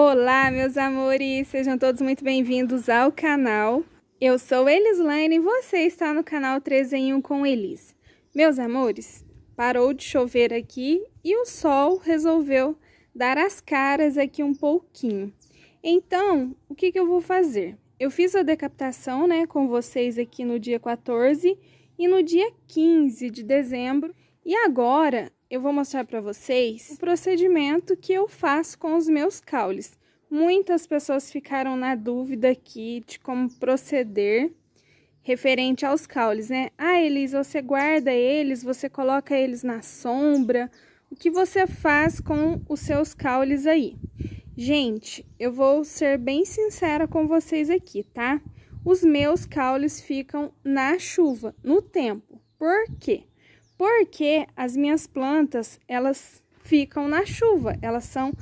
Olá, meus amores! Sejam todos muito bem-vindos ao canal. Eu sou Elislaine e você está no canal 3 em 1 com Elis. Meus amores, parou de chover aqui e o sol resolveu dar as caras aqui um pouquinho. Então, o que, que eu vou fazer? Eu fiz a decapitação né, com vocês aqui no dia 14 e no dia 15 de dezembro. E agora eu vou mostrar para vocês o procedimento que eu faço com os meus caules. Muitas pessoas ficaram na dúvida aqui de como proceder referente aos caules, né? Ah, Elis, você guarda eles, você coloca eles na sombra. O que você faz com os seus caules aí? Gente, eu vou ser bem sincera com vocês aqui, tá? Os meus caules ficam na chuva, no tempo. Por quê? porque as minhas plantas elas ficam na chuva, elas são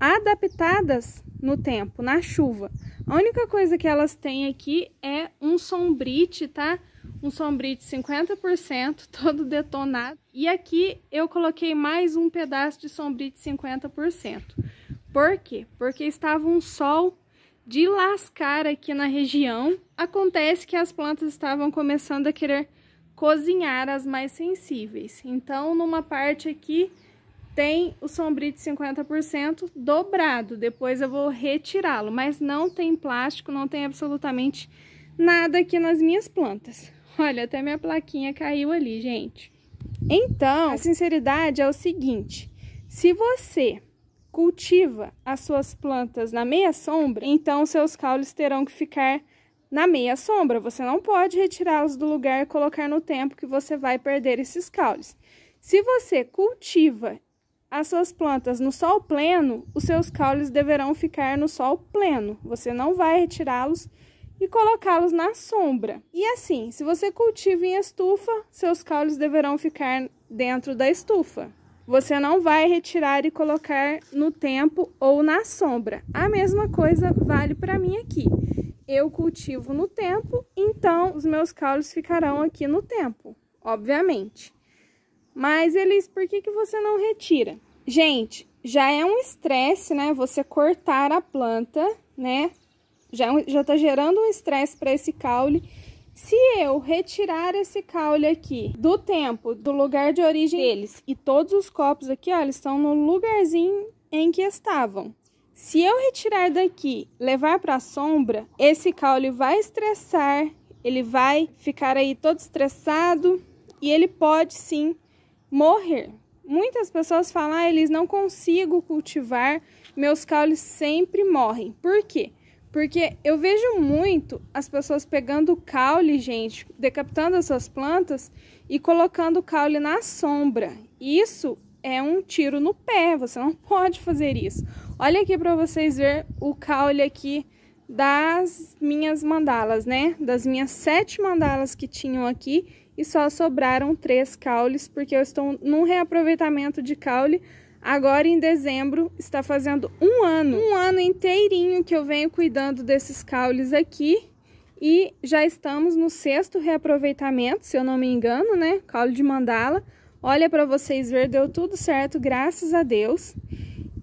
adaptadas no tempo, na chuva. A única coisa que elas têm aqui é um sombrite, tá? Um sombrite 50%, todo detonado. E aqui eu coloquei mais um pedaço de sombrite 50%. Por quê? Porque estava um sol de lascar aqui na região. Acontece que as plantas estavam começando a querer cozinhar as mais sensíveis. Então, numa parte aqui tem o sombrite 50% dobrado, depois eu vou retirá-lo, mas não tem plástico, não tem absolutamente nada aqui nas minhas plantas. Olha, até minha plaquinha caiu ali, gente. Então, a sinceridade é o seguinte, se você cultiva as suas plantas na meia sombra, então seus caules terão que ficar na meia sombra, você não pode retirá-los do lugar e colocar no tempo que você vai perder esses caules. Se você cultiva as suas plantas no sol pleno, os seus caules deverão ficar no sol pleno. Você não vai retirá-los e colocá-los na sombra. E assim, se você cultiva em estufa, seus caules deverão ficar dentro da estufa. Você não vai retirar e colocar no tempo ou na sombra. A mesma coisa vale para mim aqui eu cultivo no tempo, então os meus caules ficarão aqui no tempo, obviamente. Mas, Elis, por que, que você não retira? Gente, já é um estresse, né? Você cortar a planta, né? Já, é já tá gerando um estresse para esse caule. Se eu retirar esse caule aqui do tempo, do lugar de origem deles, e todos os copos aqui, ó, eles estão no lugarzinho em que estavam. Se eu retirar daqui, levar para a sombra, esse caule vai estressar, ele vai ficar aí todo estressado e ele pode sim morrer. Muitas pessoas falam, ah, eles não consigo cultivar, meus caules sempre morrem. Por quê? Porque eu vejo muito as pessoas pegando o caule, gente, decapitando as suas plantas e colocando o caule na sombra. Isso é um tiro no pé, você não pode fazer isso. Olha aqui para vocês ver o caule aqui das minhas mandalas, né? Das minhas sete mandalas que tinham aqui e só sobraram três caules, porque eu estou num reaproveitamento de caule. Agora, em dezembro, está fazendo um ano, um ano inteirinho que eu venho cuidando desses caules aqui. E já estamos no sexto reaproveitamento, se eu não me engano, né? Caule de mandala. Olha para vocês ver, deu tudo certo, graças a Deus.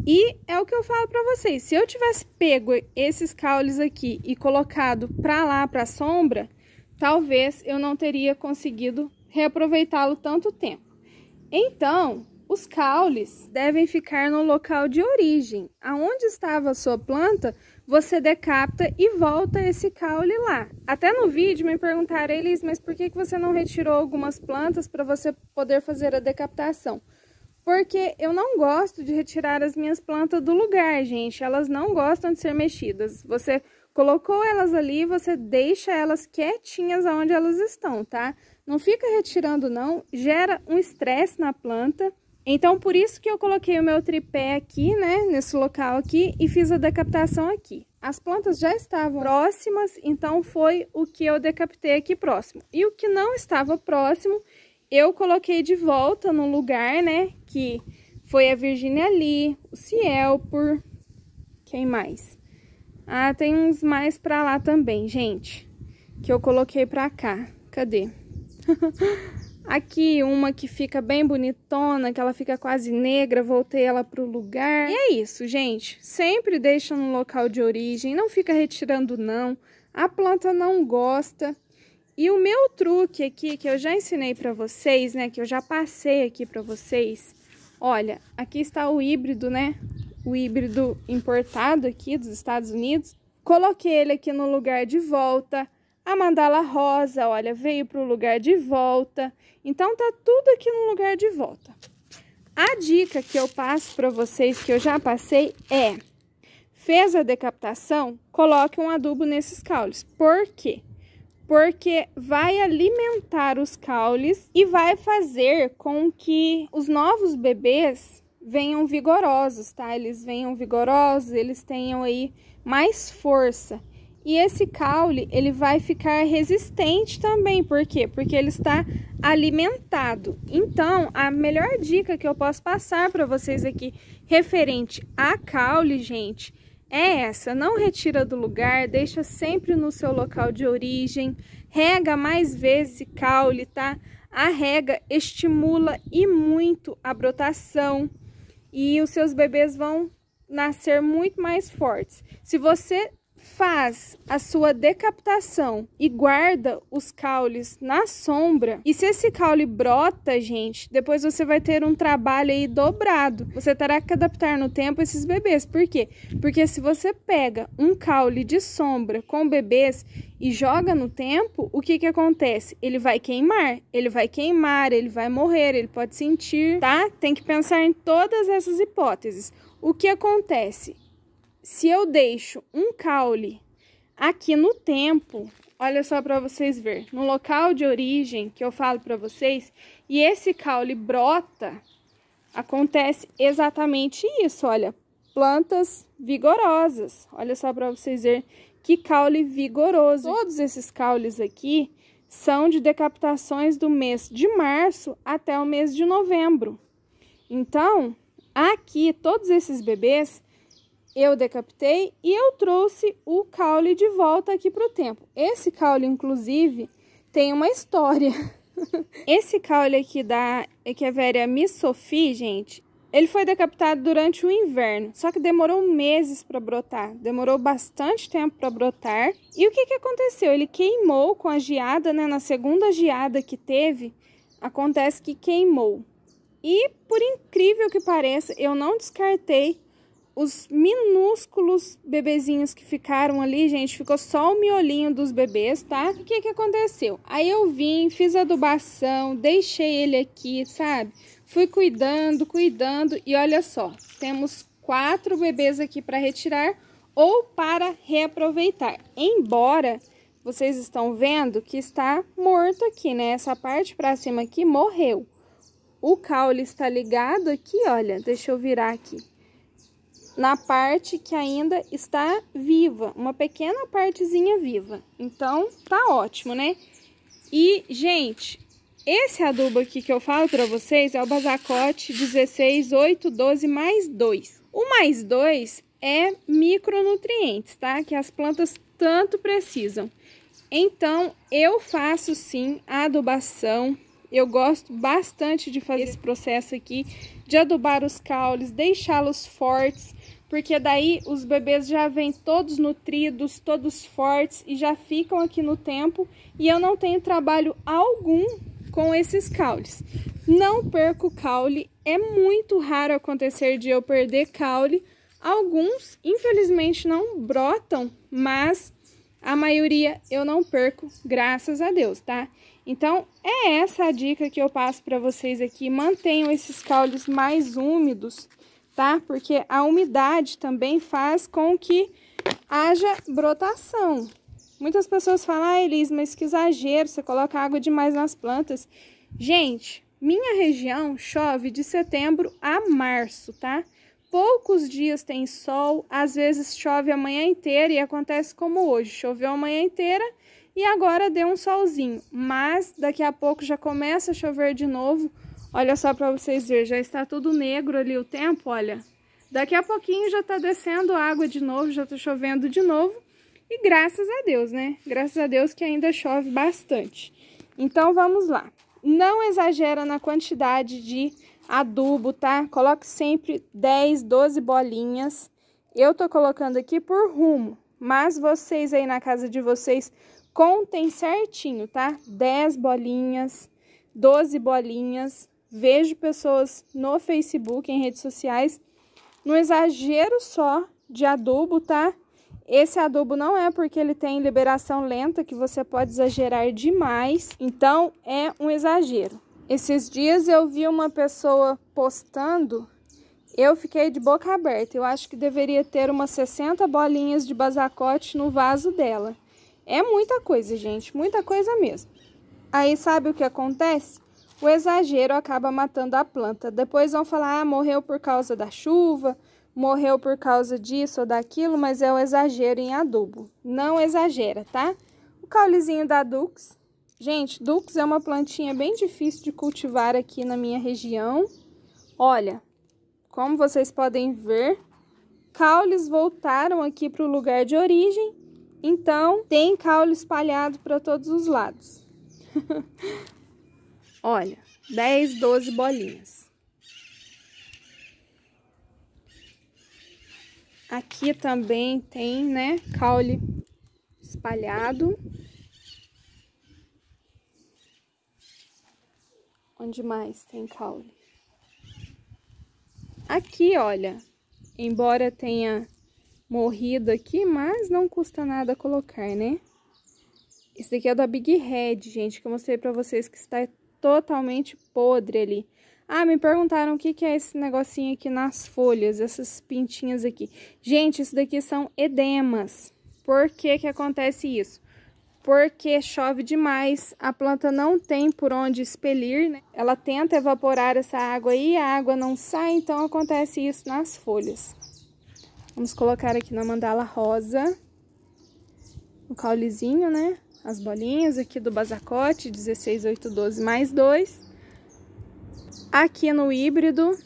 E é o que eu falo para vocês, se eu tivesse pego esses caules aqui e colocado para lá, para sombra, talvez eu não teria conseguido reaproveitá-lo tanto tempo. Então, os caules devem ficar no local de origem. Aonde estava a sua planta, você decapta e volta esse caule lá. Até no vídeo me perguntaram, Elis, mas por que você não retirou algumas plantas para você poder fazer a decaptação? porque eu não gosto de retirar as minhas plantas do lugar, gente. Elas não gostam de ser mexidas. Você colocou elas ali, você deixa elas quietinhas aonde elas estão, tá? Não fica retirando não, gera um estresse na planta. Então, por isso que eu coloquei o meu tripé aqui, né, nesse local aqui, e fiz a decapitação aqui. As plantas já estavam próximas, então foi o que eu decapitei aqui próximo. E o que não estava próximo, eu coloquei de volta no lugar, né? Que foi a Virginia Lee, o Ciel, por... Quem mais? Ah, tem uns mais pra lá também, gente. Que eu coloquei pra cá. Cadê? Aqui, uma que fica bem bonitona, que ela fica quase negra, voltei ela pro lugar. E é isso, gente. Sempre deixa no local de origem, não fica retirando não. A planta não gosta. E o meu truque aqui, que eu já ensinei para vocês, né? Que eu já passei aqui para vocês. Olha, aqui está o híbrido, né? O híbrido importado aqui dos Estados Unidos. Coloquei ele aqui no lugar de volta. A mandala rosa, olha, veio para o lugar de volta. Então, tá tudo aqui no lugar de volta. A dica que eu passo para vocês, que eu já passei, é... Fez a decapitação, coloque um adubo nesses caules. Por quê? porque vai alimentar os caules e vai fazer com que os novos bebês venham vigorosos, tá? Eles venham vigorosos, eles tenham aí mais força. E esse caule, ele vai ficar resistente também, por quê? Porque ele está alimentado. Então, a melhor dica que eu posso passar para vocês aqui referente a caule, gente, é essa: não retira do lugar, deixa sempre no seu local de origem, rega mais vezes e caule, tá? A rega estimula e muito a brotação e os seus bebês vão nascer muito mais fortes. Se você faz a sua decapitação e guarda os caules na sombra, e se esse caule brota, gente, depois você vai ter um trabalho aí dobrado. Você terá que adaptar no tempo esses bebês. Por quê? Porque se você pega um caule de sombra com bebês e joga no tempo, o que que acontece? Ele vai queimar, ele vai queimar, ele vai morrer, ele pode sentir, tá? Tem que pensar em todas essas hipóteses. O que acontece? se eu deixo um caule aqui no tempo, olha só para vocês ver, no local de origem que eu falo para vocês, e esse caule brota, acontece exatamente isso, olha, plantas vigorosas. Olha só para vocês verem que caule vigoroso. Todos esses caules aqui são de decapitações do mês de março até o mês de novembro. Então, aqui todos esses bebês eu decapitei e eu trouxe o caule de volta aqui para o tempo. Esse caule, inclusive, tem uma história. Esse caule aqui da Echeveria Miss Sophie, gente, ele foi decapitado durante o inverno, só que demorou meses para brotar, demorou bastante tempo para brotar. E o que, que aconteceu? Ele queimou com a geada, né? Na segunda geada que teve, acontece que queimou. E por incrível que pareça, eu não descartei os minúsculos bebezinhos que ficaram ali, gente, ficou só o miolinho dos bebês, tá? O que que aconteceu? Aí eu vim, fiz adubação, deixei ele aqui, sabe? Fui cuidando, cuidando e olha só, temos quatro bebês aqui para retirar ou para reaproveitar. Embora vocês estão vendo que está morto aqui, né? Essa parte para cima aqui morreu. O caule está ligado aqui, olha, deixa eu virar aqui na parte que ainda está viva, uma pequena partezinha viva. Então, tá ótimo, né? E, gente, esse adubo aqui que eu falo para vocês é o Basacote 16, 8, 12 mais 2. O mais 2 é micronutrientes, tá? Que as plantas tanto precisam. Então, eu faço sim a adubação eu gosto bastante de fazer esse processo aqui, de adubar os caules, deixá-los fortes, porque daí os bebês já vêm todos nutridos, todos fortes e já ficam aqui no tempo e eu não tenho trabalho algum com esses caules. Não perco caule, é muito raro acontecer de eu perder caule. Alguns, infelizmente, não brotam, mas a maioria eu não perco, graças a Deus, tá? Então, é essa a dica que eu passo para vocês aqui. Mantenham esses caules mais úmidos, tá? Porque a umidade também faz com que haja brotação. Muitas pessoas falam, ah, Elis, mas que exagero, você coloca água demais nas plantas. Gente, minha região chove de setembro a março, tá? Poucos dias tem sol, às vezes chove a manhã inteira e acontece como hoje, choveu a manhã inteira e agora deu um solzinho, mas daqui a pouco já começa a chover de novo. Olha só para vocês verem, já está tudo negro ali o tempo, olha. Daqui a pouquinho já está descendo água de novo, já está chovendo de novo. E graças a Deus, né? Graças a Deus que ainda chove bastante. Então vamos lá. Não exagera na quantidade de adubo, tá? Coloque sempre 10, 12 bolinhas. Eu tô colocando aqui por rumo. Mas vocês aí na casa de vocês, contem certinho, tá? 10 bolinhas, 12 bolinhas. Vejo pessoas no Facebook, em redes sociais, no exagero só de adubo, tá? Esse adubo não é porque ele tem liberação lenta que você pode exagerar demais, então é um exagero. Esses dias eu vi uma pessoa postando eu fiquei de boca aberta. Eu acho que deveria ter umas 60 bolinhas de basacote no vaso dela. É muita coisa, gente, muita coisa mesmo. Aí sabe o que acontece? O exagero acaba matando a planta. Depois vão falar: "Ah, morreu por causa da chuva, morreu por causa disso ou daquilo", mas é o exagero em adubo. Não exagera, tá? O caulezinho da Dux. Gente, Dux é uma plantinha bem difícil de cultivar aqui na minha região. Olha, como vocês podem ver, caules voltaram aqui para o lugar de origem, então tem caule espalhado para todos os lados. Olha, 10, 12 bolinhas. Aqui também tem, né, caule espalhado. Onde mais tem caule? Aqui, olha, embora tenha morrido aqui, mas não custa nada colocar, né? Esse daqui é da Big Red, gente, que eu mostrei pra vocês que está totalmente podre ali. Ah, me perguntaram o que, que é esse negocinho aqui nas folhas, essas pintinhas aqui. Gente, isso daqui são edemas. Por que que acontece isso? porque chove demais, a planta não tem por onde expelir, né? ela tenta evaporar essa água e a água não sai, então acontece isso nas folhas. Vamos colocar aqui na mandala rosa, o caulezinho, né? As bolinhas aqui do basacote, 16, 8, 12, mais 2. Aqui no híbrido.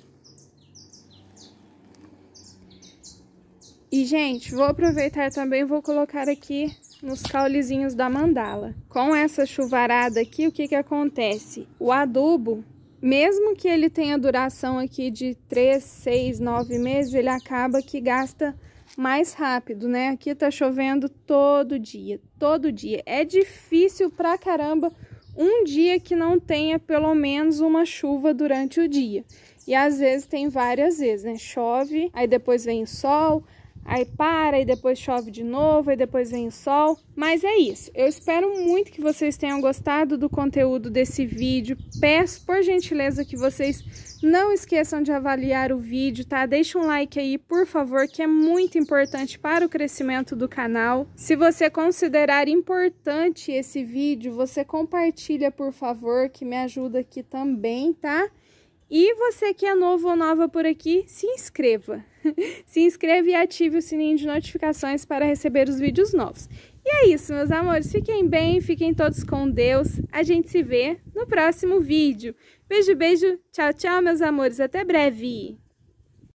E, gente, vou aproveitar também, vou colocar aqui nos caulezinhos da mandala. Com essa chuvarada aqui, o que que acontece? O adubo, mesmo que ele tenha duração aqui de 3, 6, 9 meses, ele acaba que gasta mais rápido, né? Aqui tá chovendo todo dia, todo dia. É difícil pra caramba um dia que não tenha pelo menos uma chuva durante o dia. E às vezes tem várias vezes, né? Chove, aí depois vem o sol, aí para e depois chove de novo e depois vem o sol. Mas é isso. Eu espero muito que vocês tenham gostado do conteúdo desse vídeo. Peço por gentileza que vocês não esqueçam de avaliar o vídeo, tá? Deixa um like aí, por favor, que é muito importante para o crescimento do canal. Se você considerar importante esse vídeo, você compartilha, por favor, que me ajuda aqui também, tá? E você que é novo ou nova por aqui, se inscreva. se inscreva e ative o sininho de notificações para receber os vídeos novos. E é isso, meus amores. Fiquem bem, fiquem todos com Deus. A gente se vê no próximo vídeo. Beijo, beijo. Tchau, tchau, meus amores. Até breve.